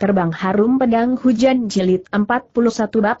Terbang Harum Pedang Hujan Jilid 41 Bab 108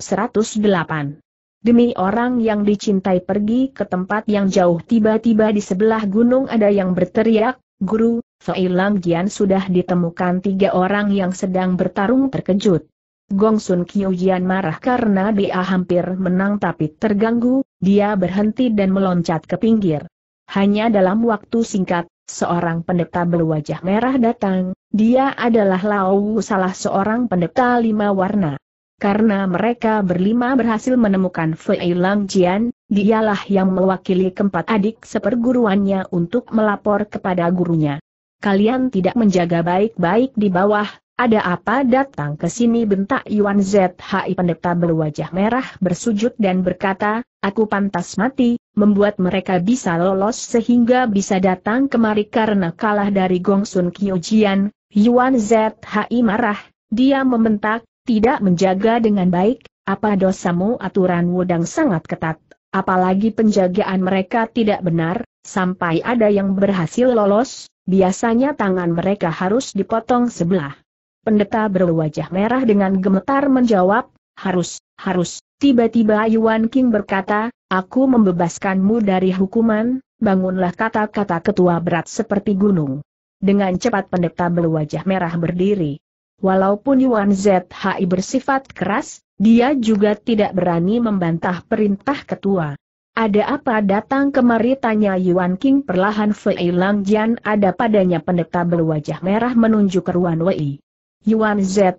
Demi orang yang dicintai pergi ke tempat yang jauh tiba-tiba di sebelah gunung ada yang berteriak, Guru, Soilam Jian sudah ditemukan tiga orang yang sedang bertarung terkejut. Gong Sun Kyu Jian marah karena dia hampir menang tapi terganggu, dia berhenti dan meloncat ke pinggir. Hanya dalam waktu singkat, seorang pendeta berwajah merah datang, dia adalah Lau salah seorang pendeta lima warna. Karena mereka berlima berhasil menemukan Fei Lang Jian, dialah yang mewakili keempat adik seperguruannya untuk melapor kepada gurunya. Kalian tidak menjaga baik-baik di bawah, ada apa datang ke sini bentak Yuan ZHI pendeta berwajah merah bersujud dan berkata, aku pantas mati, membuat mereka bisa lolos sehingga bisa datang kemari karena kalah dari Gongsun Kyojian. Yuan ZHI marah, dia membentak, tidak menjaga dengan baik, apa dosamu aturan wudang sangat ketat, apalagi penjagaan mereka tidak benar, sampai ada yang berhasil lolos, biasanya tangan mereka harus dipotong sebelah. Pendeta berwajah merah dengan gemetar menjawab, harus, harus, tiba-tiba Yuan King berkata, aku membebaskanmu dari hukuman, bangunlah kata-kata ketua berat seperti gunung. Dengan cepat pendeta berwajah merah berdiri. Walaupun Yuan ZHI bersifat keras, dia juga tidak berani membantah perintah ketua. Ada apa datang kemari tanya Yuan King perlahan Fei Lang Jian ada padanya pendeta berwajah merah menunjuk ke Ruan Wei. Yuan Zhi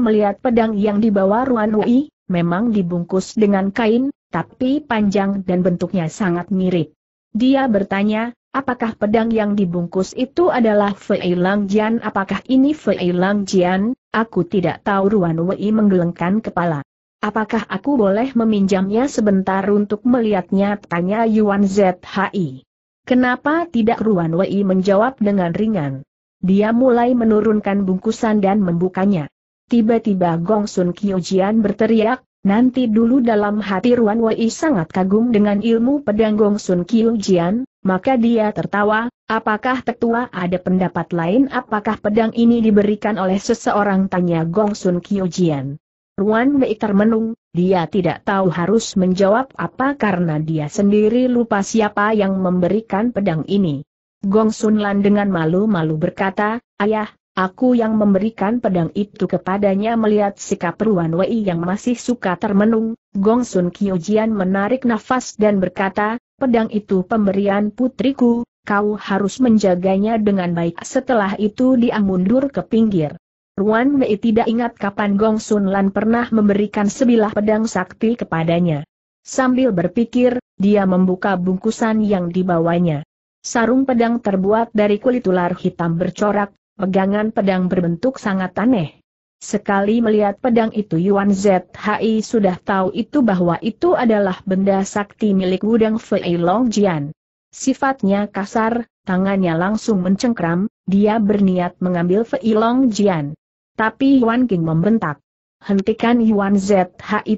melihat pedang yang dibawa Ruan Wei, memang dibungkus dengan kain, tapi panjang dan bentuknya sangat mirip. Dia bertanya, apakah pedang yang dibungkus itu adalah Fei Lang Jian? Apakah ini Fei Lang Jian? Aku tidak tahu Ruan Wei menggelengkan kepala. Apakah aku boleh meminjamnya sebentar untuk melihatnya? Tanya Yuan Zhi. Kenapa tidak Ruan Wei menjawab dengan ringan? Dia mulai menurunkan bungkusan dan membukanya. Tiba-tiba Gong Sun Kyojian berteriak, nanti dulu dalam hati Ruan Wei sangat kagum dengan ilmu pedang Gong Sun Kyojian, maka dia tertawa, apakah tetua ada pendapat lain apakah pedang ini diberikan oleh seseorang tanya Gong Sun Kyojian. Ruan Wei termenung, dia tidak tahu harus menjawab apa karena dia sendiri lupa siapa yang memberikan pedang ini. Gong Sun Lan dengan malu-malu berkata, Ayah, aku yang memberikan pedang itu kepadanya melihat sikap Ruan Wei yang masih suka termenung, Gong Sun Kyojian menarik nafas dan berkata, pedang itu pemberian putriku, kau harus menjaganya dengan baik setelah itu dia mundur ke pinggir. Ruan Wei tidak ingat kapan Gong Sun Lan pernah memberikan sebilah pedang sakti kepadanya. Sambil berpikir, dia membuka bungkusan yang dibawanya. Sarung pedang terbuat dari kulit ular hitam bercorak, pegangan pedang berbentuk sangat aneh. Sekali melihat pedang itu Yuan Zhi sudah tahu itu bahwa itu adalah benda sakti milik Wudang Fei Long Jian. Sifatnya kasar, tangannya langsung mencengkram, dia berniat mengambil Fei Long Jian. Tapi Yuan King membentak. Hentikan Yuan Zhi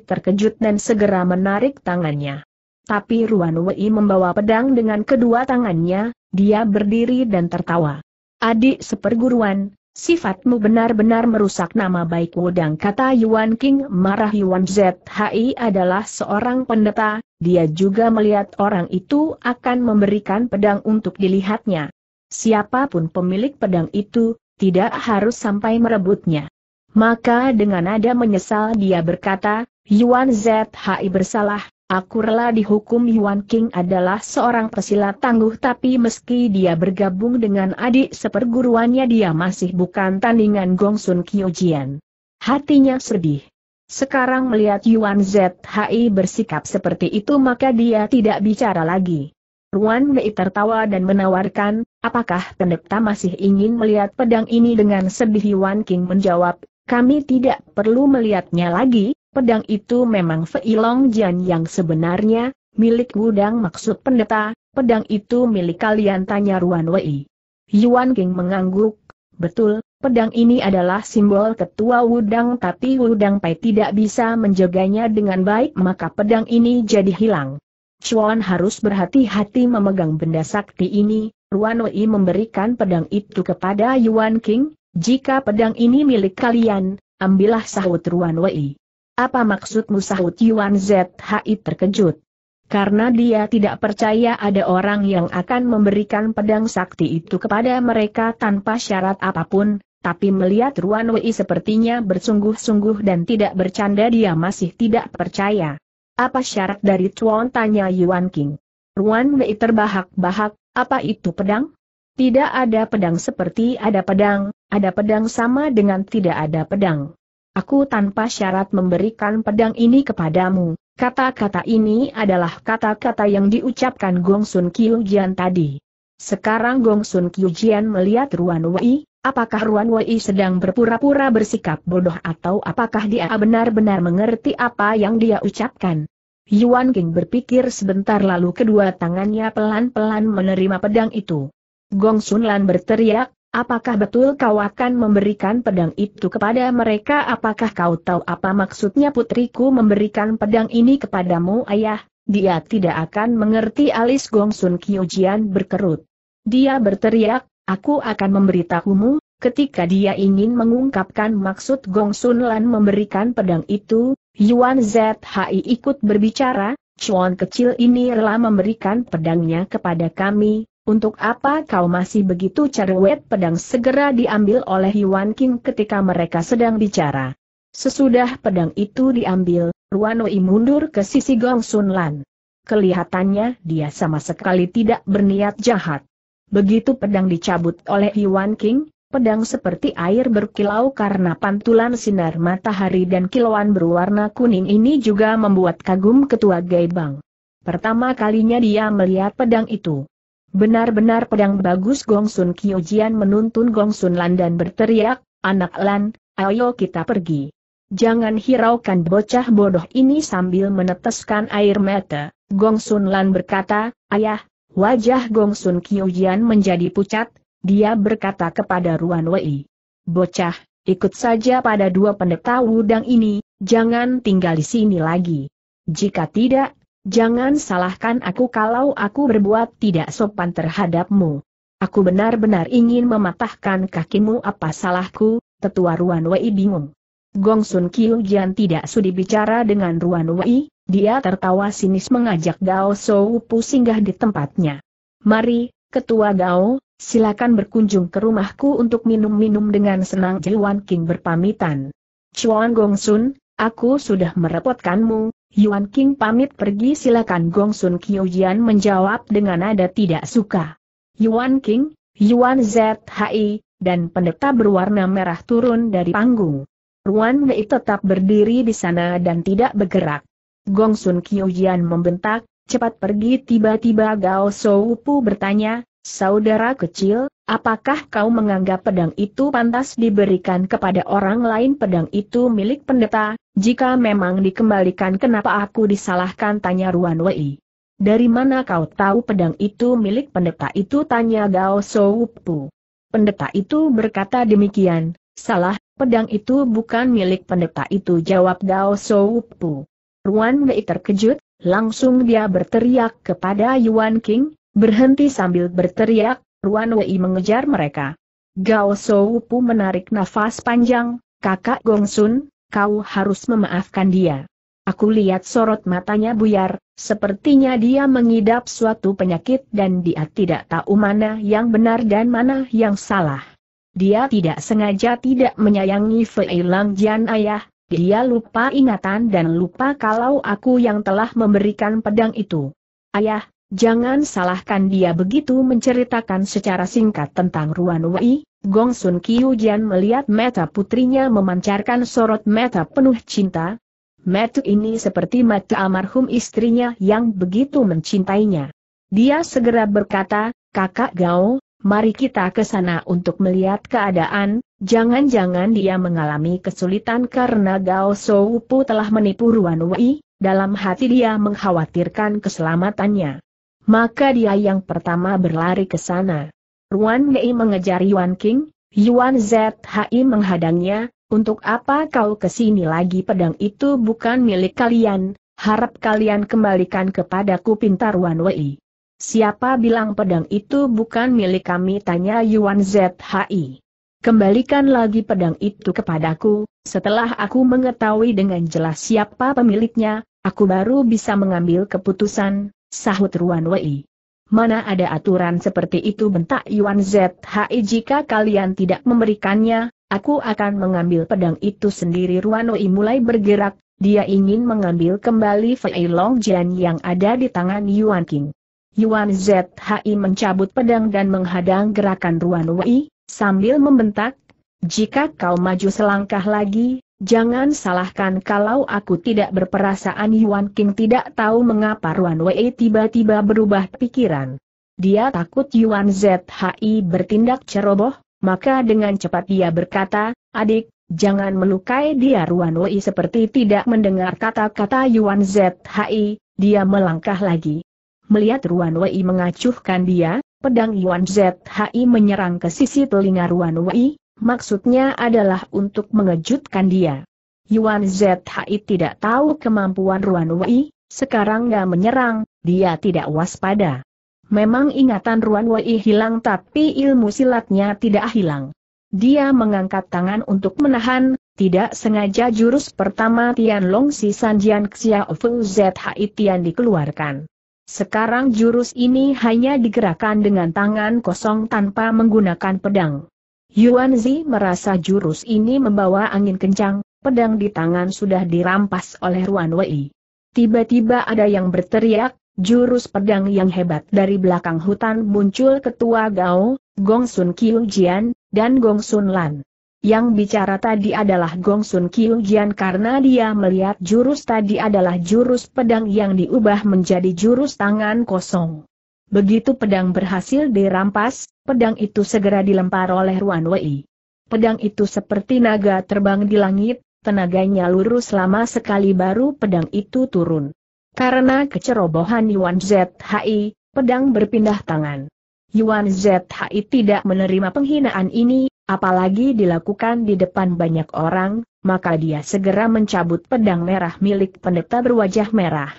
terkejut dan segera menarik tangannya tapi Ruan Wei membawa pedang dengan kedua tangannya, dia berdiri dan tertawa. Adik seperguruan, sifatmu benar-benar merusak nama baik Wudang kata Yuan King marah Yuan Zhi adalah seorang pendeta, dia juga melihat orang itu akan memberikan pedang untuk dilihatnya. Siapapun pemilik pedang itu, tidak harus sampai merebutnya. Maka dengan nada menyesal dia berkata, Yuan Zhi bersalah, Aku rela dihukum Yuan King adalah seorang pesilat tangguh tapi meski dia bergabung dengan adik seperguruannya dia masih bukan tandingan Gong Sun Jian. Hatinya sedih. Sekarang melihat Yuan Zhi bersikap seperti itu maka dia tidak bicara lagi. Ruan Mei tertawa dan menawarkan, apakah pendeta masih ingin melihat pedang ini dengan sedih Yuan King menjawab, kami tidak perlu melihatnya lagi, pedang itu memang Feilong Jian yang sebenarnya, milik Wudang maksud pendeta, pedang itu milik kalian tanya Ruan Wei. Yuan King mengangguk, betul, pedang ini adalah simbol ketua Wudang tapi Wudang Pai tidak bisa menjaganya dengan baik maka pedang ini jadi hilang. Chuan harus berhati-hati memegang benda sakti ini, Ruan Wei memberikan pedang itu kepada Yuan King, jika pedang ini milik kalian, ambillah sahut Ruan Wei. Apa maksudmu sahut Yuan ZHI terkejut? Karena dia tidak percaya ada orang yang akan memberikan pedang sakti itu kepada mereka tanpa syarat apapun, tapi melihat Ruan Wei sepertinya bersungguh-sungguh dan tidak bercanda dia masih tidak percaya. Apa syarat dari Chuan tanya Yuan King? Ruan Wei terbahak-bahak, apa itu pedang? Tidak ada pedang seperti ada pedang, ada pedang sama dengan tidak ada pedang. Aku tanpa syarat memberikan pedang ini kepadamu. Kata-kata ini adalah kata-kata yang diucapkan Gong Sun Jian tadi. Sekarang Gong Sun Jian melihat Ruan Wei, apakah Ruan Wei sedang berpura-pura bersikap bodoh atau apakah dia benar-benar mengerti apa yang dia ucapkan. Yuan King berpikir sebentar lalu kedua tangannya pelan-pelan menerima pedang itu. Gong Sun Lan berteriak, Apakah betul kau akan memberikan pedang itu kepada mereka? Apakah kau tahu apa maksudnya putriku memberikan pedang ini kepadamu ayah? Dia tidak akan mengerti alis Gong Gongsun Kyojian berkerut. Dia berteriak, aku akan memberitahumu, ketika dia ingin mengungkapkan maksud Gong Sun Lan memberikan pedang itu, Yuan Zhi ikut berbicara, Chuan kecil ini rela memberikan pedangnya kepada kami, untuk apa kau masih begitu cerewet pedang segera diambil oleh Yuan King ketika mereka sedang bicara. Sesudah pedang itu diambil, Ruanoi mundur ke sisi Gong Sun Lan. Kelihatannya dia sama sekali tidak berniat jahat. Begitu pedang dicabut oleh Yuan King, pedang seperti air berkilau karena pantulan sinar matahari dan kilauan berwarna kuning ini juga membuat kagum ketua Gaibang. Pertama kalinya dia melihat pedang itu. Benar-benar pedang bagus Gong Sun menuntun Gong Sun Lan dan berteriak, Anak Lan, ayo kita pergi. Jangan hiraukan bocah bodoh ini sambil meneteskan air mata. Gong Sun Lan berkata, Ayah, wajah Gong Sun menjadi pucat, dia berkata kepada Ruan Wei. Bocah, ikut saja pada dua pendeta udang ini, jangan tinggal di sini lagi. Jika tidak, Jangan salahkan aku kalau aku berbuat tidak sopan terhadapmu. Aku benar-benar ingin mematahkan kakimu apa salahku, tetua Ruan Wei bingung. Gong Sun Kiu Jian tidak sudi bicara dengan Ruan Wei, dia tertawa sinis mengajak Gao Sou Pu singgah di tempatnya. Mari, ketua Gao, silakan berkunjung ke rumahku untuk minum-minum dengan senang Jiwan King berpamitan. Chuan Gong Sun, aku sudah merepotkanmu, Yuan King pamit pergi silakan Gong Sun Jian menjawab dengan nada tidak suka. Yuan King, Yuan ZHI, dan pendeta berwarna merah turun dari panggung. Ruan Wei tetap berdiri di sana dan tidak bergerak. Gong Sun Jian membentak, cepat pergi tiba-tiba Gao Soupu bertanya, Saudara kecil, apakah kau menganggap pedang itu pantas diberikan kepada orang lain pedang itu milik pendeta, jika memang dikembalikan kenapa aku disalahkan tanya Ruan Wei. Dari mana kau tahu pedang itu milik pendeta itu tanya Gao Soupu. Pendeta itu berkata demikian, salah, pedang itu bukan milik pendeta itu jawab Gao Soupu. Ruan Wei terkejut, langsung dia berteriak kepada Yuan King, Berhenti sambil berteriak, Ruan Wei mengejar mereka. Gao Sou Pu menarik nafas panjang, kakak Gong Sun, kau harus memaafkan dia. Aku lihat sorot matanya buyar, sepertinya dia mengidap suatu penyakit dan dia tidak tahu mana yang benar dan mana yang salah. Dia tidak sengaja tidak menyayangi Fei Lang Jian ayah, dia lupa ingatan dan lupa kalau aku yang telah memberikan pedang itu. Ayah, Jangan salahkan dia begitu menceritakan secara singkat tentang Ruan Wei, Gong Sun Qiujian melihat mata putrinya memancarkan sorot mata penuh cinta. Mata ini seperti mata almarhum istrinya yang begitu mencintainya. Dia segera berkata, kakak Gao, mari kita ke sana untuk melihat keadaan, jangan-jangan dia mengalami kesulitan karena Gao Soupu telah menipu Ruan Wei, dalam hati dia mengkhawatirkan keselamatannya maka dia yang pertama berlari ke sana. Ruan Mei mengejar Yuan King, Yuan ZHI menghadangnya, untuk apa kau kesini lagi pedang itu bukan milik kalian, harap kalian kembalikan kepadaku pintar Ruan Wei. Siapa bilang pedang itu bukan milik kami tanya Yuan ZHI. Kembalikan lagi pedang itu kepadaku, setelah aku mengetahui dengan jelas siapa pemiliknya, aku baru bisa mengambil keputusan, sahut Ruan Wei. Mana ada aturan seperti itu bentak Yuan ZHI jika kalian tidak memberikannya, aku akan mengambil pedang itu sendiri Ruan Wei mulai bergerak, dia ingin mengambil kembali Fei Long Jian yang ada di tangan Yuan King. Yuan ZHI mencabut pedang dan menghadang gerakan Ruan Wei, sambil membentak, jika kau maju selangkah lagi, Jangan salahkan kalau aku tidak berperasaan Yuan King tidak tahu mengapa Ruan Wei tiba-tiba berubah pikiran. Dia takut Yuan Zhi bertindak ceroboh, maka dengan cepat dia berkata, adik, jangan melukai dia Ruan Wei seperti tidak mendengar kata-kata Yuan Zhi, dia melangkah lagi. Melihat Ruan Wei mengacuhkan dia, pedang Yuan Zhi menyerang ke sisi telinga Ruan Wei, Maksudnya adalah untuk mengejutkan dia. Yuan Zhai tidak tahu kemampuan Ruan Wei, sekarang gak menyerang, dia tidak waspada. Memang ingatan Ruan Wei hilang tapi ilmu silatnya tidak hilang. Dia mengangkat tangan untuk menahan, tidak sengaja jurus pertama Tian Long Si San Jian Xia Fu Zhai Tian dikeluarkan. Sekarang jurus ini hanya digerakkan dengan tangan kosong tanpa menggunakan pedang. Yuan Zi merasa jurus ini membawa angin kencang, pedang di tangan sudah dirampas oleh Ruan Wei. Tiba-tiba ada yang berteriak, jurus pedang yang hebat dari belakang hutan muncul ketua Gao, Gong Sun Kiu Jian, dan Gong Sun Lan. Yang bicara tadi adalah Gong Sun Kiu Jian karena dia melihat jurus tadi adalah jurus pedang yang diubah menjadi jurus tangan kosong. Begitu pedang berhasil dirampas, pedang itu segera dilempar oleh Ruan Wei. Pedang itu seperti naga terbang di langit, tenaganya lurus lama sekali baru pedang itu turun. Karena kecerobohan Yuan ZHI, pedang berpindah tangan. Yuan ZHI tidak menerima penghinaan ini, apalagi dilakukan di depan banyak orang, maka dia segera mencabut pedang merah milik pendeta berwajah merah.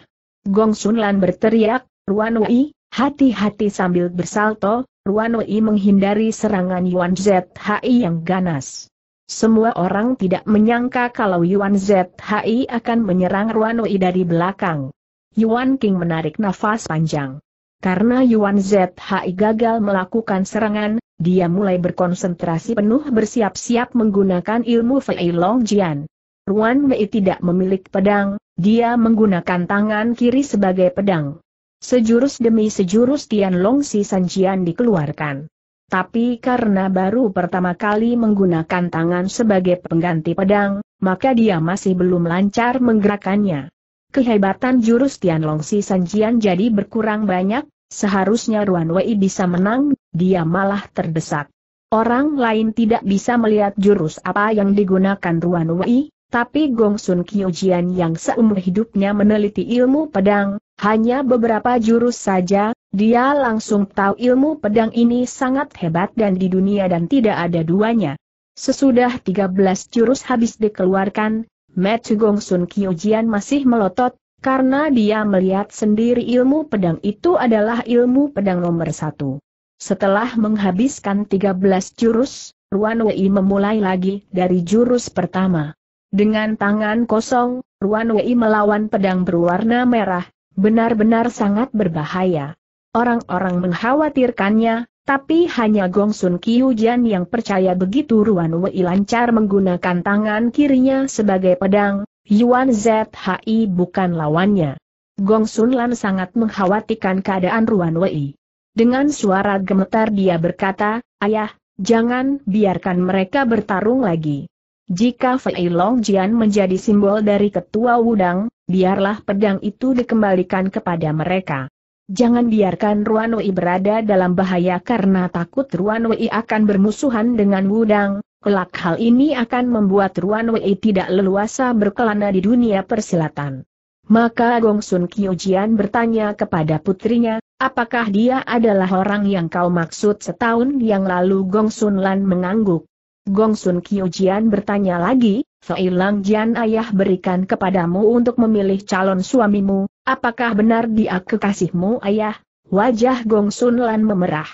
Gong Sun Lan berteriak, Ruan Wei, Hati-hati sambil bersalto, Ruanoi menghindari serangan Yuan ZHI yang ganas. Semua orang tidak menyangka kalau Yuan ZHI akan menyerang Ruan Ruanoi dari belakang. Yuan King menarik nafas panjang. Karena Yuan ZHI gagal melakukan serangan, dia mulai berkonsentrasi penuh bersiap-siap menggunakan ilmu Fei Long Jian. Ruan Wei tidak memiliki pedang, dia menggunakan tangan kiri sebagai pedang. Sejurus demi sejurus Tianlong Si Sanjian dikeluarkan. Tapi karena baru pertama kali menggunakan tangan sebagai pengganti pedang, maka dia masih belum lancar menggerakkannya. Kehebatan jurus Tianlong Si Sanjian jadi berkurang banyak, seharusnya Ruan Wei bisa menang, dia malah terdesak. Orang lain tidak bisa melihat jurus apa yang digunakan Ruan Wei, tapi Gong Sun Kyojian yang seumur hidupnya meneliti ilmu pedang, hanya beberapa jurus saja, dia langsung tahu ilmu pedang ini sangat hebat dan di dunia dan tidak ada duanya. Sesudah 13 jurus habis dikeluarkan, Matsu Gong Sun Kyojian masih melotot, karena dia melihat sendiri ilmu pedang itu adalah ilmu pedang nomor satu. Setelah menghabiskan 13 jurus, Ruan Wei memulai lagi dari jurus pertama. Dengan tangan kosong, Ruan Wei melawan pedang berwarna merah, benar-benar sangat berbahaya. Orang-orang mengkhawatirkannya, tapi hanya Gong Sun Qiujian yang percaya begitu Ruan Wei lancar menggunakan tangan kirinya sebagai pedang, Yuan Zhi bukan lawannya. Gong Sun Lan sangat mengkhawatirkan keadaan Ruan Wei. Dengan suara gemetar dia berkata, Ayah, jangan biarkan mereka bertarung lagi. Jika Fei Jian menjadi simbol dari ketua Wudang, biarlah pedang itu dikembalikan kepada mereka. Jangan biarkan Ruan Wei berada dalam bahaya karena takut Ruan Wei akan bermusuhan dengan Wudang, kelak hal ini akan membuat Ruan Wei tidak leluasa berkelana di dunia persilatan. Maka Gong Sun Jian bertanya kepada putrinya, apakah dia adalah orang yang kau maksud setahun yang lalu Gong Sun Lan mengangguk. Gong Sun Jian bertanya lagi, Soi Lang Jian ayah berikan kepadamu untuk memilih calon suamimu, apakah benar dia kekasihmu ayah? Wajah Gong Sun Lan memerah.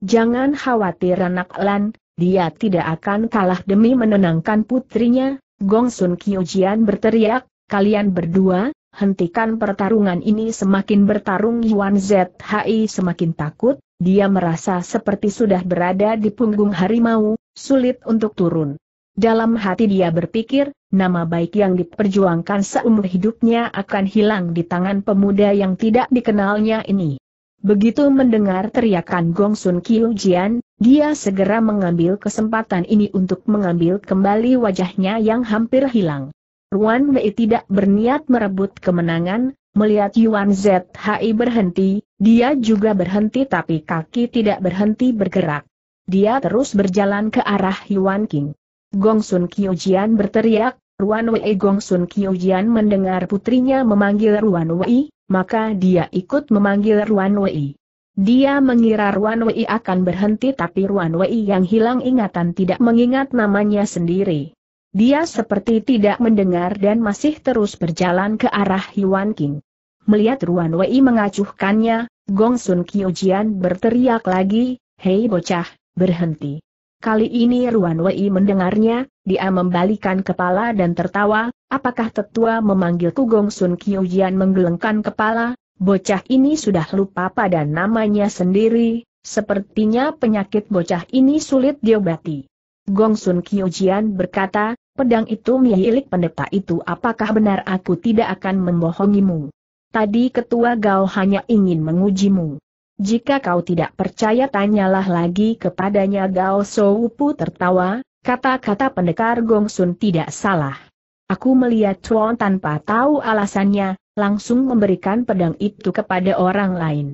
Jangan khawatir anak Lan, dia tidak akan kalah demi menenangkan putrinya, Gong Sun Jian berteriak, kalian berdua, hentikan pertarungan ini semakin bertarung Yuan Zhi semakin takut, dia merasa seperti sudah berada di punggung harimau, sulit untuk turun. Dalam hati dia berpikir, nama baik yang diperjuangkan seumur hidupnya akan hilang di tangan pemuda yang tidak dikenalnya ini. Begitu mendengar teriakan Gong Sun Kiu Jian, dia segera mengambil kesempatan ini untuk mengambil kembali wajahnya yang hampir hilang. Ruan Wei tidak berniat merebut kemenangan, melihat Yuan Zhi berhenti, dia juga berhenti tapi kaki tidak berhenti bergerak. Dia terus berjalan ke arah Yuan King. Gong Sun Jian berteriak, Ruan Wei Gong Sun Jian mendengar putrinya memanggil Ruan Wei, maka dia ikut memanggil Ruan Wei. Dia mengira Ruan Wei akan berhenti tapi Ruan Wei yang hilang ingatan tidak mengingat namanya sendiri. Dia seperti tidak mendengar dan masih terus berjalan ke arah Yuan King. Melihat Ruan Wei mengacuhkannya, Gong Sun Jian berteriak lagi, Hei bocah, Berhenti. Kali ini Ruan Wei mendengarnya, dia membalikan kepala dan tertawa, apakah tetua memanggil Kugong Sun Kyujian menggelengkan kepala, bocah ini sudah lupa pada namanya sendiri, sepertinya penyakit bocah ini sulit diobati. Gong Sun Kyujian berkata, pedang itu milik pendeta itu apakah benar aku tidak akan membohongimu? Tadi ketua Gao hanya ingin mengujimu. Jika kau tidak percaya tanyalah lagi kepadanya Gao Soupu tertawa, kata-kata pendekar Gong Sun tidak salah. Aku melihat Chuan tanpa tahu alasannya, langsung memberikan pedang itu kepada orang lain.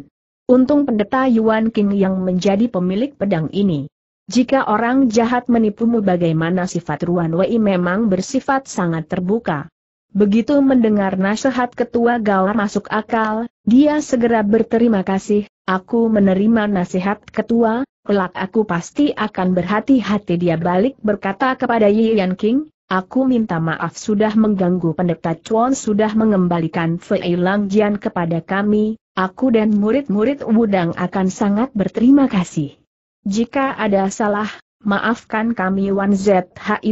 Untung pendeta Yuan King yang menjadi pemilik pedang ini. Jika orang jahat menipumu bagaimana sifat Ruan Wei memang bersifat sangat terbuka. Begitu mendengar nasihat ketua Gaul masuk akal, dia segera berterima kasih, aku menerima nasihat ketua, kelak aku pasti akan berhati-hati dia balik berkata kepada Yian King, aku minta maaf sudah mengganggu pendeta Chuan sudah mengembalikan Fei Lang Jian kepada kami, aku dan murid-murid Wudang akan sangat berterima kasih. Jika ada salah, maafkan kami Wan Zhi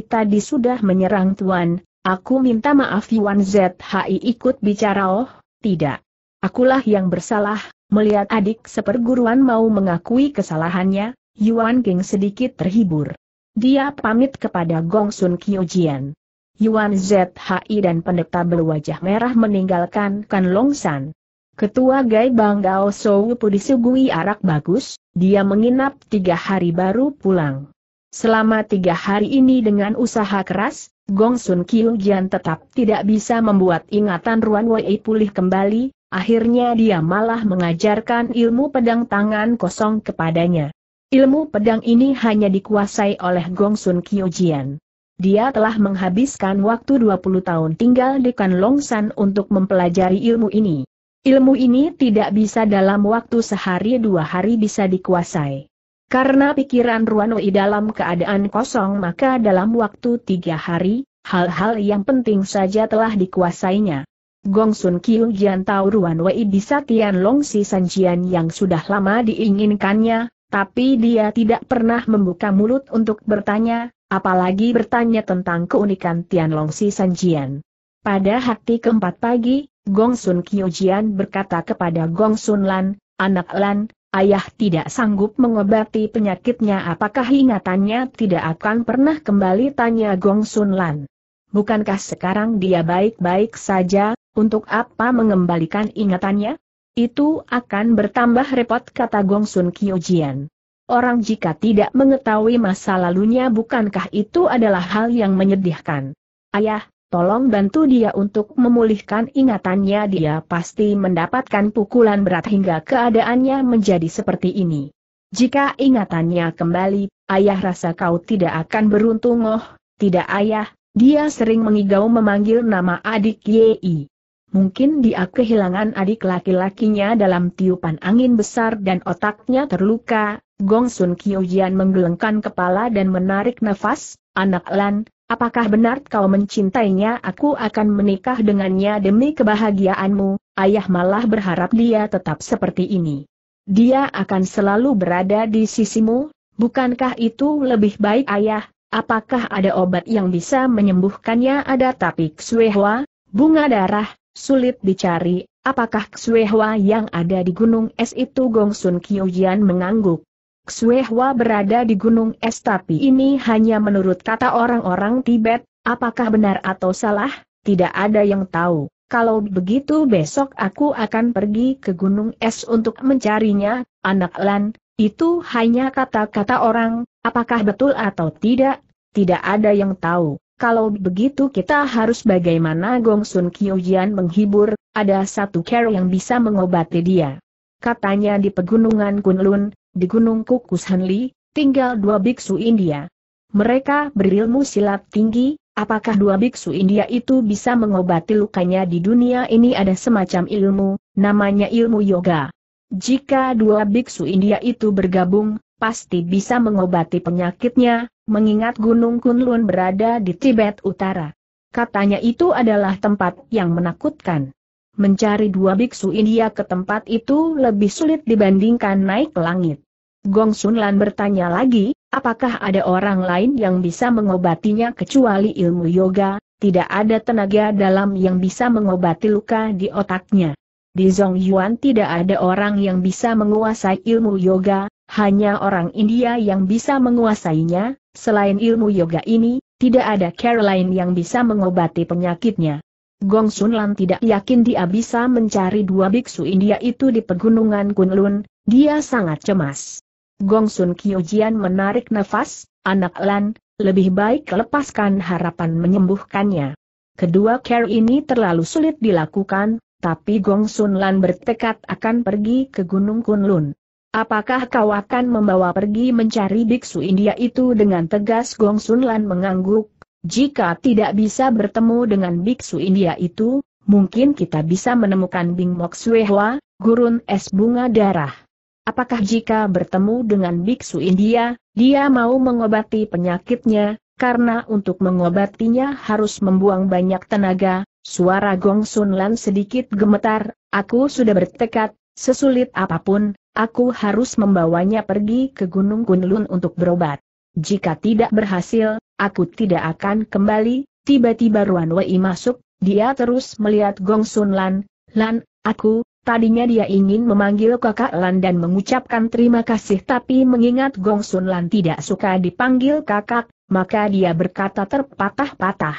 tadi sudah menyerang Tuan, Aku minta maaf Yuan ZHI ikut bicara oh, tidak. Akulah yang bersalah, melihat adik seperguruan mau mengakui kesalahannya, Yuan King sedikit terhibur. Dia pamit kepada Gong Sun Kyojian. Yuan ZHI dan pendeta berwajah merah meninggalkan Kan Long San. Ketua Gai Banggao Sou Pu disuguhi arak bagus, dia menginap tiga hari baru pulang. Selama tiga hari ini dengan usaha keras, Gong Sun Kiu Jian tetap tidak bisa membuat ingatan Ruan Wei pulih kembali, akhirnya dia malah mengajarkan ilmu pedang tangan kosong kepadanya. Ilmu pedang ini hanya dikuasai oleh Gong Sun Kiu Jian. Dia telah menghabiskan waktu 20 tahun tinggal di San untuk mempelajari ilmu ini. Ilmu ini tidak bisa dalam waktu sehari dua hari bisa dikuasai. Karena pikiran Ruanoi dalam keadaan kosong maka dalam waktu tiga hari, hal-hal yang penting saja telah dikuasainya. Gong Sun Kiu Jian tahu Ruanoi di Satian Long Si Sanjian yang sudah lama diinginkannya, tapi dia tidak pernah membuka mulut untuk bertanya, apalagi bertanya tentang keunikan Tian Long Si Sanjian. Pada hati keempat pagi, Gong Sun Kiu Jian berkata kepada Gong Sun Lan, anak Lan, ayah tidak sanggup mengobati penyakitnya apakah ingatannya tidak akan pernah kembali tanya Gong Sun Lan. Bukankah sekarang dia baik-baik saja, untuk apa mengembalikan ingatannya? Itu akan bertambah repot kata Gong Sun Jian. Orang jika tidak mengetahui masa lalunya bukankah itu adalah hal yang menyedihkan? Ayah, Tolong bantu dia untuk memulihkan ingatannya dia pasti mendapatkan pukulan berat hingga keadaannya menjadi seperti ini. Jika ingatannya kembali, ayah rasa kau tidak akan beruntung oh, tidak ayah, dia sering mengigau memanggil nama adik Yei. Mungkin dia kehilangan adik laki-lakinya dalam tiupan angin besar dan otaknya terluka. Gong Sun Kyo Jian menggelengkan kepala dan menarik nafas, anak Lan, Apakah benar kau mencintainya? Aku akan menikah dengannya demi kebahagiaanmu. Ayah malah berharap dia tetap seperti ini. Dia akan selalu berada di sisimu. Bukankah itu lebih baik ayah? Apakah ada obat yang bisa menyembuhkannya? Ada tapi Xuehua, bunga darah, sulit dicari. Apakah Xuehua yang ada di gunung es itu? Gongsun Kyujian mengangguk. Xuehua berada di gunung es tapi ini hanya menurut kata orang-orang Tibet, apakah benar atau salah, tidak ada yang tahu. Kalau begitu besok aku akan pergi ke gunung es untuk mencarinya, anak Lan, itu hanya kata-kata orang, apakah betul atau tidak, tidak ada yang tahu. Kalau begitu kita harus bagaimana Gong Sun Jian menghibur, ada satu care yang bisa mengobati dia. Katanya di pegunungan Kunlun, di Gunung Kukus Kukushanli, tinggal dua biksu India. Mereka berilmu silat tinggi, apakah dua biksu India itu bisa mengobati lukanya di dunia ini ada semacam ilmu, namanya ilmu yoga. Jika dua biksu India itu bergabung, pasti bisa mengobati penyakitnya, mengingat Gunung Kunlun berada di Tibet Utara. Katanya itu adalah tempat yang menakutkan. Mencari dua biksu India ke tempat itu lebih sulit dibandingkan naik ke langit. Gong Sun Lan bertanya lagi, apakah ada orang lain yang bisa mengobatinya kecuali ilmu yoga, tidak ada tenaga dalam yang bisa mengobati luka di otaknya. Di Yuan tidak ada orang yang bisa menguasai ilmu yoga, hanya orang India yang bisa menguasainya, selain ilmu yoga ini, tidak ada Caroline yang bisa mengobati penyakitnya. Gong Sun Lan tidak yakin dia bisa mencari dua biksu India itu di pegunungan Kunlun, dia sangat cemas. Gong Sun Kyojian menarik nafas, anak Lan, lebih baik lepaskan harapan menyembuhkannya. Kedua care ini terlalu sulit dilakukan, tapi Gong Sun Lan bertekad akan pergi ke Gunung Kunlun. Apakah kau akan membawa pergi mencari biksu India itu dengan tegas Gong Sun Lan mengangguk, jika tidak bisa bertemu dengan biksu India itu, mungkin kita bisa menemukan Bing Mok Suehwa, gurun es bunga darah. Apakah jika bertemu dengan biksu India, dia mau mengobati penyakitnya, karena untuk mengobatinya harus membuang banyak tenaga, suara Gong Sun Lan sedikit gemetar, aku sudah bertekad, sesulit apapun, aku harus membawanya pergi ke Gunung Kunlun untuk berobat. Jika tidak berhasil, Aku tidak akan kembali, tiba-tiba Ruan Wei masuk, dia terus melihat Gong Sun Lan, Lan, aku, tadinya dia ingin memanggil kakak Lan dan mengucapkan terima kasih tapi mengingat Gong Sun Lan tidak suka dipanggil kakak, maka dia berkata terpatah-patah.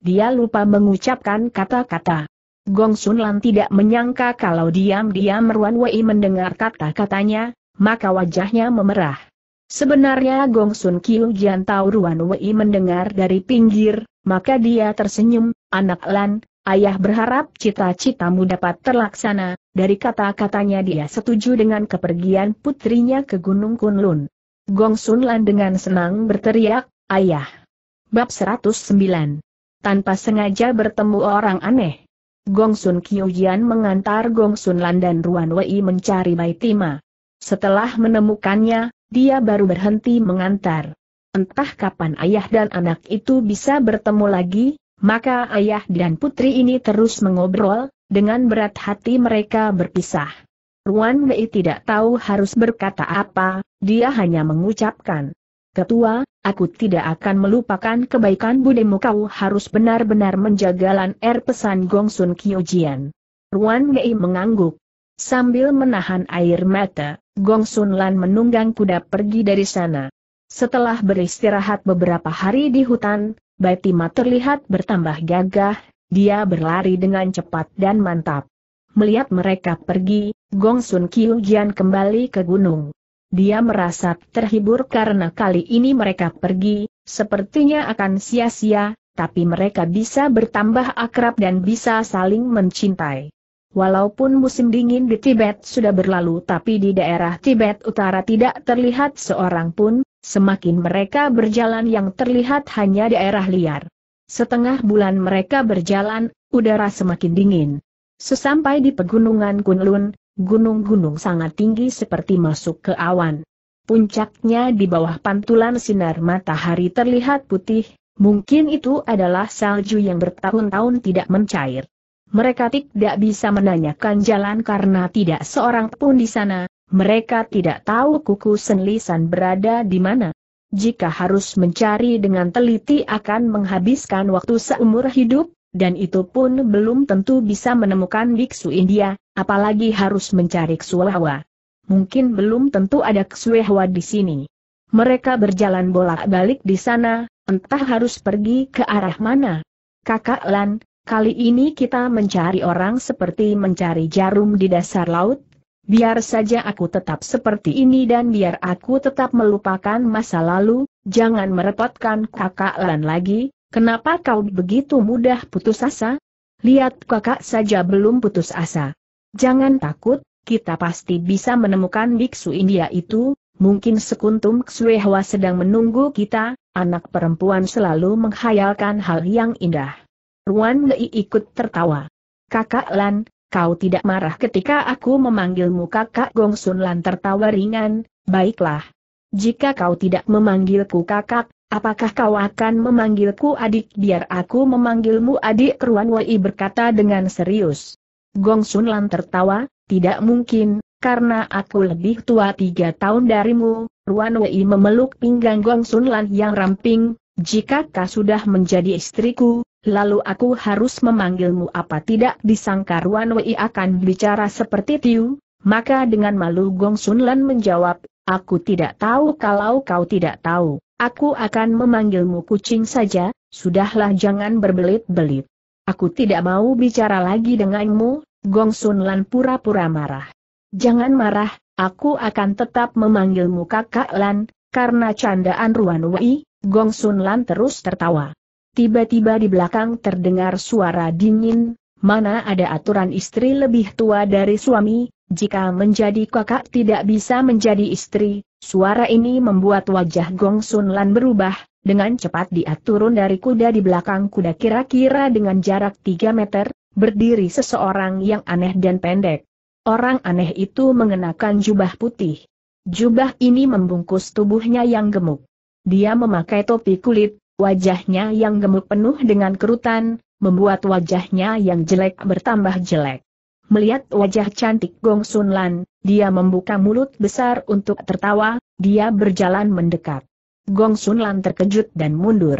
Dia lupa mengucapkan kata-kata. Gong Sun Lan tidak menyangka kalau diam-diam Ruan Wei mendengar kata-katanya, maka wajahnya memerah. Sebenarnya Gong Sun Kiu Jian Tau Ruan Wei mendengar dari pinggir, maka dia tersenyum, anak Lan, ayah berharap cita-citamu dapat terlaksana, dari kata-katanya dia setuju dengan kepergian putrinya ke Gunung Kunlun. Gong Sun Lan dengan senang berteriak, ayah. Bab 109 Tanpa sengaja bertemu orang aneh. Gong Sun Kiu Jian mengantar Gong Sun Lan dan Ruan Wei mencari Bai Tima. Setelah menemukannya, dia baru berhenti mengantar. Entah kapan ayah dan anak itu bisa bertemu lagi, maka ayah dan putri ini terus mengobrol, dengan berat hati mereka berpisah. Ruan Wei tidak tahu harus berkata apa, dia hanya mengucapkan. Ketua, aku tidak akan melupakan kebaikan budemu kau harus benar-benar menjaga Lan Er pesan Gongsun Kyojian. Ruan Wei mengangguk. Sambil menahan air mata, Gong Sun Lan menunggang kuda pergi dari sana. Setelah beristirahat beberapa hari di hutan, Batima terlihat bertambah gagah, dia berlari dengan cepat dan mantap. Melihat mereka pergi, Gong Sun Kiu Jian kembali ke gunung. Dia merasa terhibur karena kali ini mereka pergi, sepertinya akan sia-sia, tapi mereka bisa bertambah akrab dan bisa saling mencintai. Walaupun musim dingin di Tibet sudah berlalu tapi di daerah Tibet Utara tidak terlihat seorang pun, semakin mereka berjalan yang terlihat hanya daerah liar. Setengah bulan mereka berjalan, udara semakin dingin. Sesampai di pegunungan Kunlun, gunung-gunung sangat tinggi seperti masuk ke awan. Puncaknya di bawah pantulan sinar matahari terlihat putih, mungkin itu adalah salju yang bertahun-tahun tidak mencair. Mereka tidak bisa menanyakan jalan karena tidak seorang pun di sana, mereka tidak tahu kuku senlisan berada di mana. Jika harus mencari dengan teliti akan menghabiskan waktu seumur hidup, dan itu pun belum tentu bisa menemukan biksu India, apalagi harus mencari ksuehwa. Mungkin belum tentu ada ksuehwa di sini. Mereka berjalan bolak-balik di sana, entah harus pergi ke arah mana. Kakak Lan, Kali ini kita mencari orang seperti mencari jarum di dasar laut. Biar saja aku tetap seperti ini dan biar aku tetap melupakan masa lalu, jangan merepotkan kakak Lan lagi, kenapa kau begitu mudah putus asa? Lihat kakak saja belum putus asa. Jangan takut, kita pasti bisa menemukan biksu India itu, mungkin sekuntum Ksuehwa sedang menunggu kita, anak perempuan selalu menghayalkan hal yang indah. Ruan Lei ikut tertawa. Kakak Lan, kau tidak marah ketika aku memanggilmu kakak Gong Sun Lan tertawa ringan, baiklah. Jika kau tidak memanggilku kakak, apakah kau akan memanggilku adik biar aku memanggilmu adik Ruan Wei berkata dengan serius. Gong Sun Lan tertawa, tidak mungkin, karena aku lebih tua tiga tahun darimu, Ruan Wei memeluk pinggang Gong Sun Lan yang ramping, jika kau sudah menjadi istriku, lalu aku harus memanggilmu apa tidak disangka Ruan Wei akan bicara seperti Tiu, maka dengan malu Gong Sun Lan menjawab, aku tidak tahu kalau kau tidak tahu, aku akan memanggilmu kucing saja, sudahlah jangan berbelit-belit. Aku tidak mau bicara lagi denganmu, Gong Sun Lan pura-pura marah. Jangan marah, aku akan tetap memanggilmu kakak Lan, karena candaan Ruan Wei, Gong Sun Lan terus tertawa. Tiba-tiba di belakang terdengar suara dingin, mana ada aturan istri lebih tua dari suami, jika menjadi kakak tidak bisa menjadi istri, suara ini membuat wajah Gong Sun Lan berubah, dengan cepat dia turun dari kuda di belakang kuda kira-kira dengan jarak 3 meter, berdiri seseorang yang aneh dan pendek. Orang aneh itu mengenakan jubah putih. Jubah ini membungkus tubuhnya yang gemuk. Dia memakai topi kulit, Wajahnya yang gemuk penuh dengan kerutan, membuat wajahnya yang jelek bertambah jelek. Melihat wajah cantik Gong Sun Lan, dia membuka mulut besar untuk tertawa, dia berjalan mendekat. Gong Sun Lan terkejut dan mundur.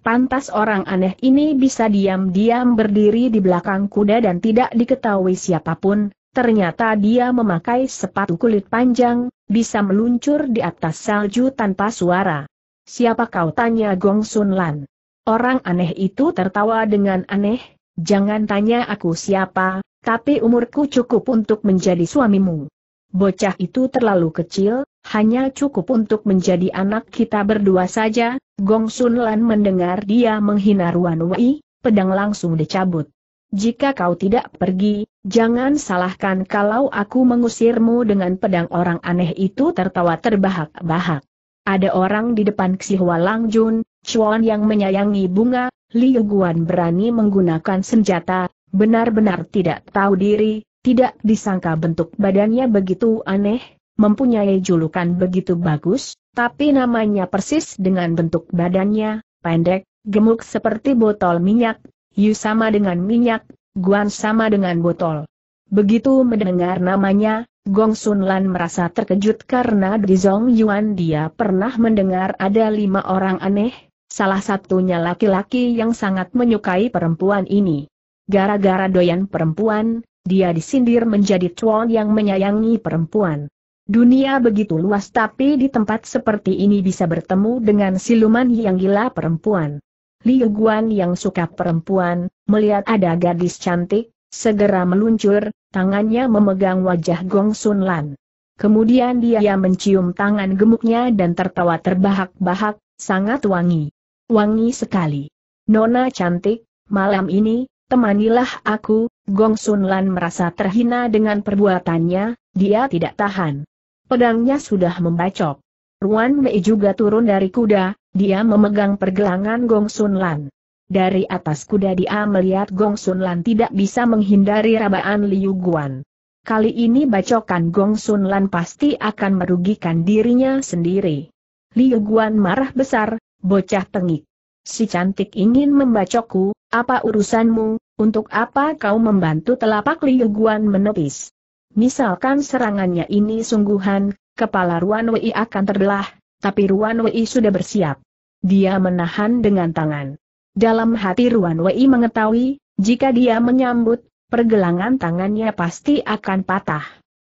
Pantas orang aneh ini bisa diam-diam berdiri di belakang kuda dan tidak diketahui siapapun, ternyata dia memakai sepatu kulit panjang, bisa meluncur di atas salju tanpa suara. Siapa kau tanya Gong Sun Lan? Orang aneh itu tertawa dengan aneh, jangan tanya aku siapa, tapi umurku cukup untuk menjadi suamimu. Bocah itu terlalu kecil, hanya cukup untuk menjadi anak kita berdua saja, Gong Sun Lan mendengar dia menghina Ruan Wei, pedang langsung dicabut. Jika kau tidak pergi, jangan salahkan kalau aku mengusirmu dengan pedang orang aneh itu tertawa terbahak-bahak. Ada orang di depan Hua Lang Jun, Chuan yang menyayangi bunga, Liu Guan berani menggunakan senjata, benar-benar tidak tahu diri, tidak disangka bentuk badannya begitu aneh, mempunyai julukan begitu bagus, tapi namanya persis dengan bentuk badannya, pendek, gemuk seperti botol minyak, Yu sama dengan minyak, Guan sama dengan botol. Begitu mendengar namanya, Gong Sun Lan merasa terkejut karena di Zong Yuan dia pernah mendengar ada lima orang aneh, salah satunya laki-laki yang sangat menyukai perempuan ini. Gara-gara doyan perempuan, dia disindir menjadi cuan yang menyayangi perempuan. Dunia begitu luas tapi di tempat seperti ini bisa bertemu dengan siluman yang gila perempuan. Liu Guan yang suka perempuan, melihat ada gadis cantik, segera meluncur, tangannya memegang wajah Gong Sun Lan. Kemudian dia mencium tangan gemuknya dan tertawa terbahak-bahak, sangat wangi. Wangi sekali. Nona cantik, malam ini, temanilah aku, Gong Sun Lan merasa terhina dengan perbuatannya, dia tidak tahan. Pedangnya sudah membacok. Ruan Mei juga turun dari kuda, dia memegang pergelangan Gong Sun Lan. Dari atas kuda dia melihat Gong Sun Lan tidak bisa menghindari rabaan Liu Guan. Kali ini bacokan Gong Sun Lan pasti akan merugikan dirinya sendiri. Liu Guan marah besar, bocah tengik. Si cantik ingin membacokku, apa urusanmu, untuk apa kau membantu telapak Liu Guan menepis. Misalkan serangannya ini sungguhan, kepala Ruan Wei akan terbelah, tapi Ruan Wei sudah bersiap. Dia menahan dengan tangan. Dalam hati Ruan Wei mengetahui, jika dia menyambut, pergelangan tangannya pasti akan patah.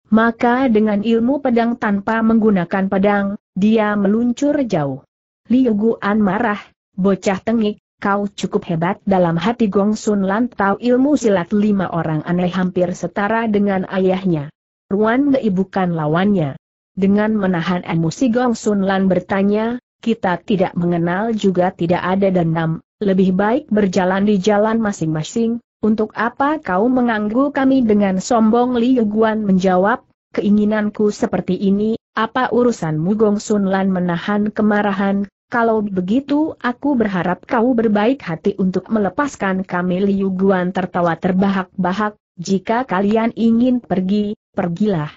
Maka dengan ilmu pedang tanpa menggunakan pedang, dia meluncur jauh. Liu Guan marah, bocah tengik, kau cukup hebat dalam hati Gong Sun Lan tahu ilmu silat lima orang aneh hampir setara dengan ayahnya. Ruan Wei bukan lawannya. Dengan menahan emosi Gong Sun Lan bertanya, kita tidak mengenal juga tidak ada dendam, lebih baik berjalan di jalan masing-masing, untuk apa kau mengganggu kami dengan sombong Liu Guan menjawab, keinginanku seperti ini, apa urusanmu Gong Sun Lan menahan kemarahan, kalau begitu aku berharap kau berbaik hati untuk melepaskan kami Liu Guan tertawa terbahak-bahak, jika kalian ingin pergi, pergilah.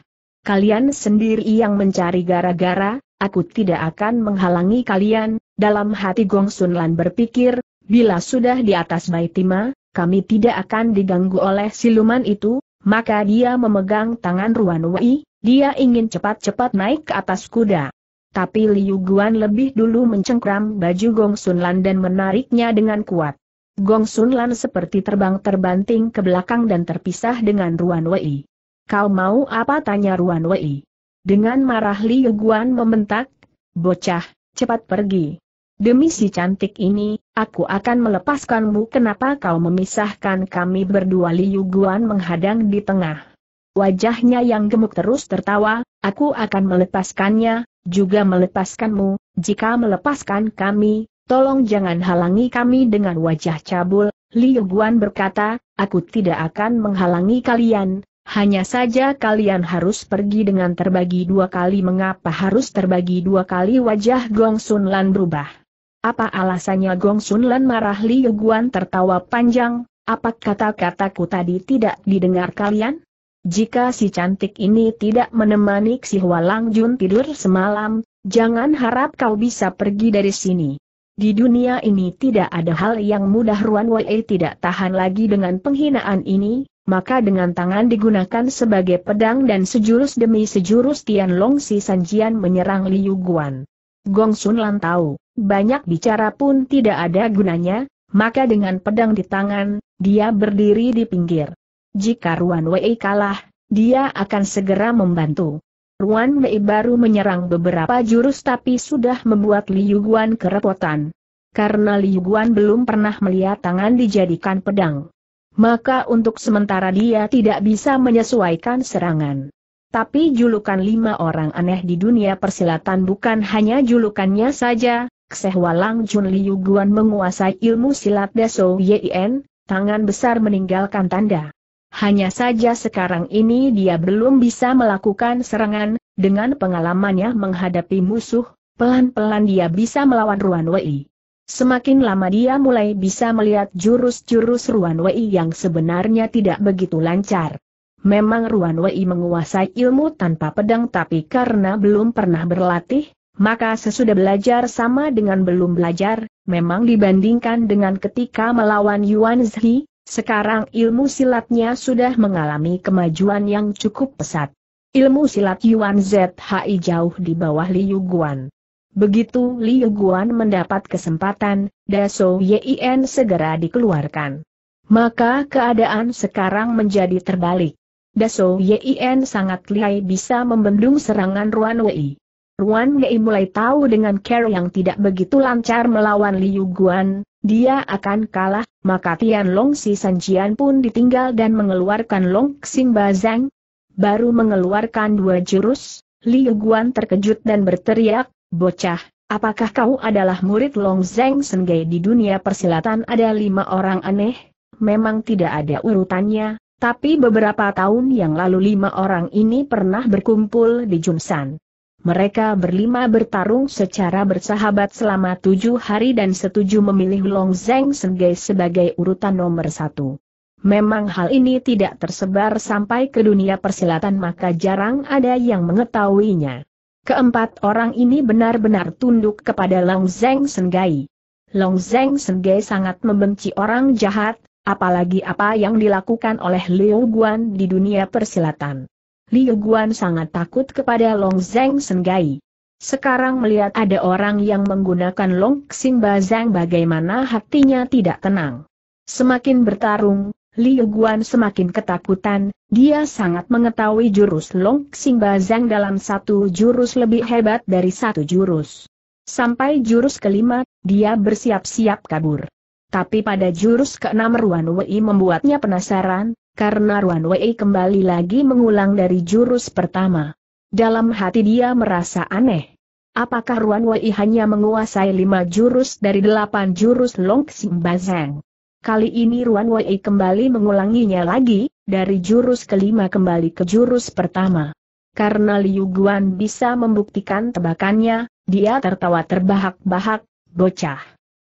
Kalian sendiri yang mencari gara-gara, aku tidak akan menghalangi kalian, dalam hati Gong Sun Lan berpikir, Bila sudah di atas Baitima, kami tidak akan diganggu oleh siluman itu, maka dia memegang tangan Ruan Wei, dia ingin cepat-cepat naik ke atas kuda. Tapi Liu Guan lebih dulu mencengkram baju Gong Sun Lan dan menariknya dengan kuat. Gong Sun Lan seperti terbang terbanting ke belakang dan terpisah dengan Ruan Wei. Kau mau apa tanya Ruan Wei? Dengan marah Liu Guan membentak, bocah, cepat pergi. Demi si cantik ini, aku akan melepaskanmu kenapa kau memisahkan kami berdua Liu Guan menghadang di tengah. Wajahnya yang gemuk terus tertawa, aku akan melepaskannya, juga melepaskanmu, jika melepaskan kami, tolong jangan halangi kami dengan wajah cabul, Liu Guan berkata, aku tidak akan menghalangi kalian, hanya saja kalian harus pergi dengan terbagi dua kali mengapa harus terbagi dua kali wajah Gong Sun Lan berubah. Apa alasannya Gong Sun Lan marah Liu Guan tertawa panjang, apa kata-kataku tadi tidak didengar kalian? Jika si cantik ini tidak menemani si Hualang Jun tidur semalam, jangan harap kau bisa pergi dari sini. Di dunia ini tidak ada hal yang mudah Ruan Wei tidak tahan lagi dengan penghinaan ini, maka dengan tangan digunakan sebagai pedang dan sejurus demi sejurus Tian Long si Sanjian menyerang Liu Guan. Gong Sun Lan tahu banyak bicara pun tidak ada gunanya, maka dengan pedang di tangan, dia berdiri di pinggir. Jika Ruan Wei kalah, dia akan segera membantu. Ruan Wei baru menyerang beberapa jurus tapi sudah membuat Liu Guan kerepotan. Karena Liu Guan belum pernah melihat tangan dijadikan pedang maka untuk sementara dia tidak bisa menyesuaikan serangan. Tapi julukan lima orang aneh di dunia persilatan bukan hanya julukannya saja, Ksehwalang Jun Liu Guan menguasai ilmu silat Daso Yien, tangan besar meninggalkan tanda. Hanya saja sekarang ini dia belum bisa melakukan serangan, dengan pengalamannya menghadapi musuh, pelan-pelan dia bisa melawan Ruan Wei. Semakin lama dia mulai bisa melihat jurus-jurus Ruan Wei yang sebenarnya tidak begitu lancar. Memang Ruan Wei menguasai ilmu tanpa pedang tapi karena belum pernah berlatih, maka sesudah belajar sama dengan belum belajar, memang dibandingkan dengan ketika melawan Yuan Zhi, sekarang ilmu silatnya sudah mengalami kemajuan yang cukup pesat. Ilmu silat Yuan Zhi jauh di bawah Li Guan. Begitu Li Guan mendapat kesempatan, Daso Yin segera dikeluarkan. Maka keadaan sekarang menjadi terbalik. Daso Yin sangat lihai bisa membendung serangan Ruan Wei. Ruan Mei mulai tahu dengan cara yang tidak begitu lancar melawan Liu Guan, dia akan kalah, maka Tian Long Si Sanjian pun ditinggal dan mengeluarkan Long Xing Bazang. Baru mengeluarkan dua jurus, Liu Guan terkejut dan berteriak, bocah, apakah kau adalah murid Long Zeng Senggai di dunia persilatan ada lima orang aneh? Memang tidak ada urutannya, tapi beberapa tahun yang lalu lima orang ini pernah berkumpul di Junsan. Mereka berlima bertarung secara bersahabat selama tujuh hari dan setuju memilih Long Zeng sebagai urutan nomor satu. Memang hal ini tidak tersebar sampai ke dunia persilatan maka jarang ada yang mengetahuinya. Keempat orang ini benar-benar tunduk kepada Long Zeng Senggai. Long Zeng Senggai sangat membenci orang jahat, apalagi apa yang dilakukan oleh Liu Guan di dunia persilatan. Liu Guan sangat takut kepada Long Zeng Senggai. Sekarang melihat ada orang yang menggunakan Long Xing Zeng bagaimana hatinya tidak tenang. Semakin bertarung, Liu Guan semakin ketakutan, dia sangat mengetahui jurus Long Xing Zeng dalam satu jurus lebih hebat dari satu jurus. Sampai jurus kelima, dia bersiap-siap kabur. Tapi pada jurus keenam Ruan Wei membuatnya penasaran, karena Ruan Wei kembali lagi mengulang dari jurus pertama. Dalam hati dia merasa aneh. Apakah Ruan Wei hanya menguasai lima jurus dari delapan jurus Long Xing Bazeng? Kali ini Ruan Wei kembali mengulanginya lagi, dari jurus kelima kembali ke jurus pertama. Karena Liu Guan bisa membuktikan tebakannya, dia tertawa terbahak-bahak, bocah.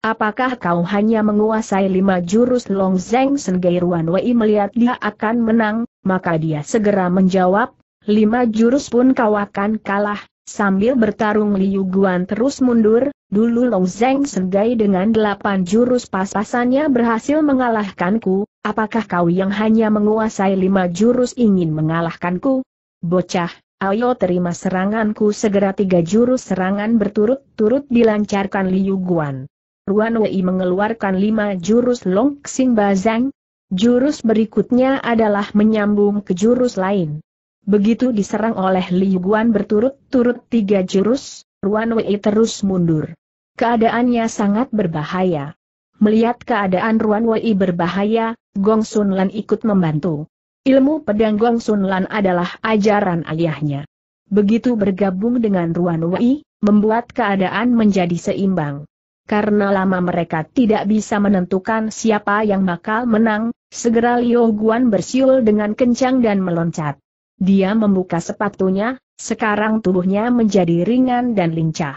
Apakah kau hanya menguasai lima jurus Long Zeng Sengai Ruan Wei melihat dia akan menang, maka dia segera menjawab, lima jurus pun kau akan kalah, sambil bertarung Liu Guan terus mundur, dulu Long Zeng Sengai dengan delapan jurus pas-pasannya berhasil mengalahkanku, apakah kau yang hanya menguasai lima jurus ingin mengalahkanku? Bocah, Ayo terima seranganku segera tiga jurus serangan berturut-turut dilancarkan Liu Guan. Ruan Wei mengeluarkan lima jurus Long Xing Bazang. Jurus berikutnya adalah menyambung ke jurus lain. Begitu diserang oleh Liyuan Guan berturut-turut tiga jurus, Ruan Wei terus mundur. Keadaannya sangat berbahaya. Melihat keadaan Ruan Wei berbahaya, Gong Sun Lan ikut membantu. Ilmu pedang Gong Sun Lan adalah ajaran ayahnya. Begitu bergabung dengan Ruan Wei, membuat keadaan menjadi seimbang karena lama mereka tidak bisa menentukan siapa yang bakal menang, segera Liu Guan bersiul dengan kencang dan meloncat. Dia membuka sepatunya, sekarang tubuhnya menjadi ringan dan lincah.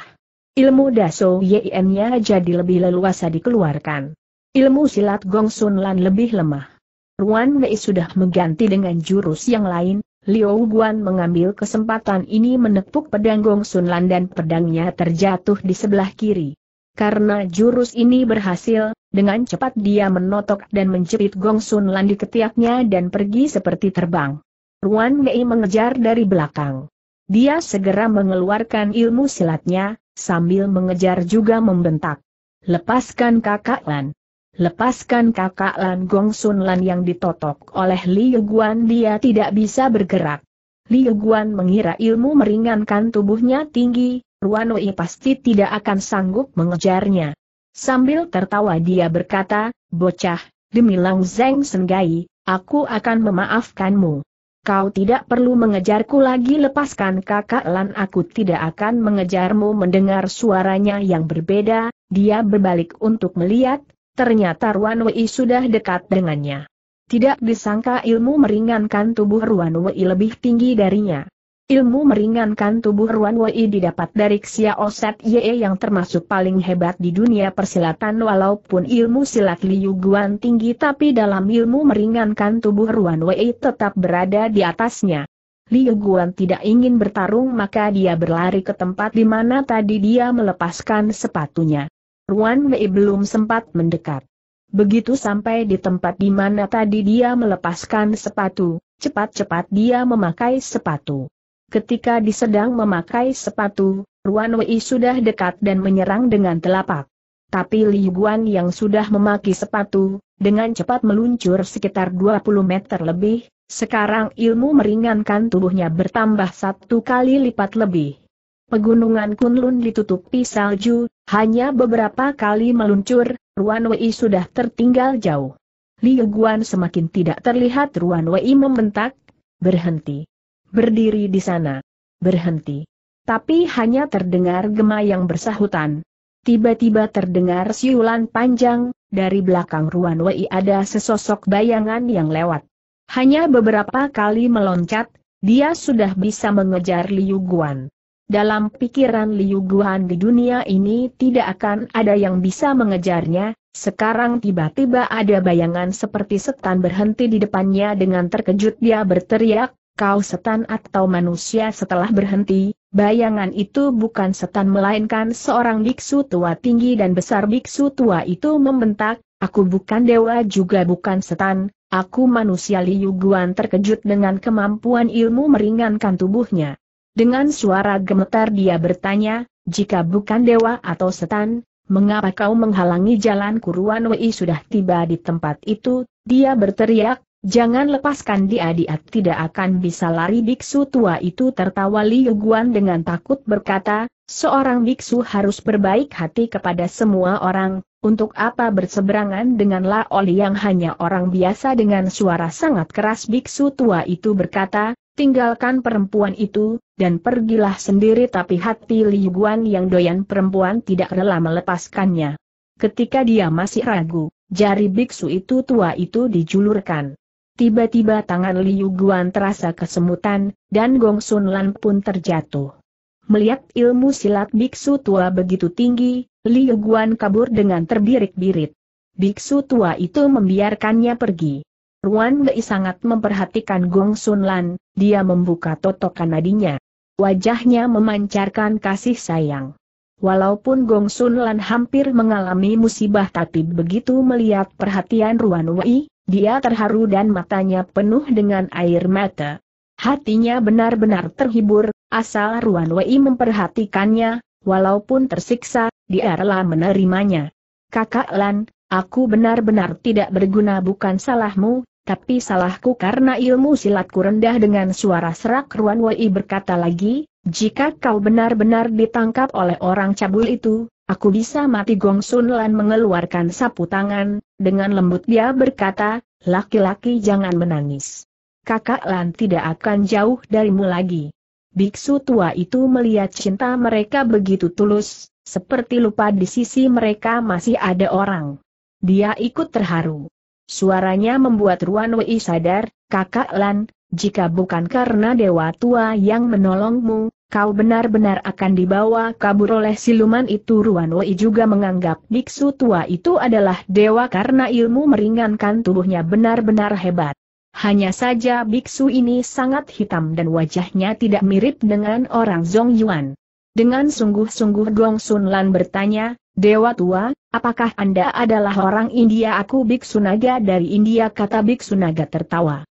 Ilmu Daso Yen-nya jadi lebih leluasa dikeluarkan. Ilmu silat Gong Sun Lan lebih lemah. Ruan Mei sudah mengganti dengan jurus yang lain, Liu Guan mengambil kesempatan ini menepuk pedang Gong Sun Lan dan pedangnya terjatuh di sebelah kiri. Karena jurus ini berhasil, dengan cepat dia menotok dan menjepit Gong Sun Lan di ketiaknya dan pergi seperti terbang. Ruan Mei mengejar dari belakang. Dia segera mengeluarkan ilmu silatnya, sambil mengejar juga membentak. Lepaskan kakak Lan. Lepaskan kakak Lan Gong Sun Lan yang ditotok oleh Li Guan dia tidak bisa bergerak. Li Guan mengira ilmu meringankan tubuhnya tinggi, Ruanoi pasti tidak akan sanggup mengejarnya. Sambil tertawa dia berkata, bocah, demi Lang Zeng Senggai, aku akan memaafkanmu. Kau tidak perlu mengejarku lagi lepaskan kakak Lan aku tidak akan mengejarmu mendengar suaranya yang berbeda, dia berbalik untuk melihat, ternyata Ruan Wei sudah dekat dengannya. Tidak disangka ilmu meringankan tubuh Ruan Wei lebih tinggi darinya. Ilmu meringankan tubuh Ruan Wei didapat dari Xiao Set Ye yang termasuk paling hebat di dunia persilatan walaupun ilmu silat Liu Guan tinggi tapi dalam ilmu meringankan tubuh Ruan Wei tetap berada di atasnya. Liu Guan tidak ingin bertarung maka dia berlari ke tempat di mana tadi dia melepaskan sepatunya. Ruan Wei belum sempat mendekat. Begitu sampai di tempat di mana tadi dia melepaskan sepatu, cepat-cepat dia memakai sepatu. Ketika disedang memakai sepatu, Ruan Wei sudah dekat dan menyerang dengan telapak. Tapi Li Guan yang sudah memakai sepatu, dengan cepat meluncur sekitar 20 meter lebih, sekarang ilmu meringankan tubuhnya bertambah satu kali lipat lebih. Pegunungan Kunlun ditutupi salju, hanya beberapa kali meluncur, Ruan Wei sudah tertinggal jauh. Li Guan semakin tidak terlihat Ruan Wei membentak, berhenti. Berdiri di sana. Berhenti. Tapi hanya terdengar gema yang bersahutan. Tiba-tiba terdengar siulan panjang, dari belakang Ruan Wei ada sesosok bayangan yang lewat. Hanya beberapa kali meloncat, dia sudah bisa mengejar Liu Guan. Dalam pikiran Liu Guan di dunia ini tidak akan ada yang bisa mengejarnya, sekarang tiba-tiba ada bayangan seperti setan berhenti di depannya dengan terkejut dia berteriak, kau setan atau manusia setelah berhenti, bayangan itu bukan setan melainkan seorang biksu tua tinggi dan besar biksu tua itu membentak, aku bukan dewa juga bukan setan, aku manusia Liu Guan terkejut dengan kemampuan ilmu meringankan tubuhnya. Dengan suara gemetar dia bertanya, jika bukan dewa atau setan, mengapa kau menghalangi jalan Kuruan Wei sudah tiba di tempat itu, dia berteriak, Jangan lepaskan dia dia tidak akan bisa lari biksu tua itu tertawa Liu Guan dengan takut berkata, seorang biksu harus berbaik hati kepada semua orang, untuk apa berseberangan dengan oli yang hanya orang biasa dengan suara sangat keras biksu tua itu berkata, tinggalkan perempuan itu, dan pergilah sendiri tapi hati Liu Guan yang doyan perempuan tidak rela melepaskannya. Ketika dia masih ragu, jari biksu itu tua itu dijulurkan. Tiba-tiba tangan Liu Guan terasa kesemutan, dan Gong Sun Lan pun terjatuh. Melihat ilmu silat biksu tua begitu tinggi, Liu Guan kabur dengan terbirik-birit. Biksu tua itu membiarkannya pergi. Ruan Wei sangat memperhatikan Gong Sun Lan, dia membuka totokan nadinya. Wajahnya memancarkan kasih sayang. Walaupun Gong Sun Lan hampir mengalami musibah tapi begitu melihat perhatian Ruan Wei, dia terharu dan matanya penuh dengan air mata. Hatinya benar-benar terhibur, asal Ruan Wei memperhatikannya, walaupun tersiksa, dia rela menerimanya. Kakak Lan, aku benar-benar tidak berguna bukan salahmu, tapi salahku karena ilmu silatku rendah dengan suara serak Ruan Wei berkata lagi, jika kau benar-benar ditangkap oleh orang cabul itu, Aku bisa mati Gong Sun Lan mengeluarkan sapu tangan, dengan lembut dia berkata, laki-laki jangan menangis. Kakak Lan tidak akan jauh darimu lagi. Biksu tua itu melihat cinta mereka begitu tulus, seperti lupa di sisi mereka masih ada orang. Dia ikut terharu. Suaranya membuat Ruan Wei sadar, kakak Lan, jika bukan karena dewa tua yang menolongmu, kau benar-benar akan dibawa kabur oleh siluman itu Ruan Wei juga menganggap biksu tua itu adalah dewa karena ilmu meringankan tubuhnya benar-benar hebat. Hanya saja biksu ini sangat hitam dan wajahnya tidak mirip dengan orang Zhong Yuan. Dengan sungguh-sungguh Gong Sun Lan bertanya, Dewa tua, apakah Anda adalah orang India? Aku biksu naga dari India kata biksu naga tertawa.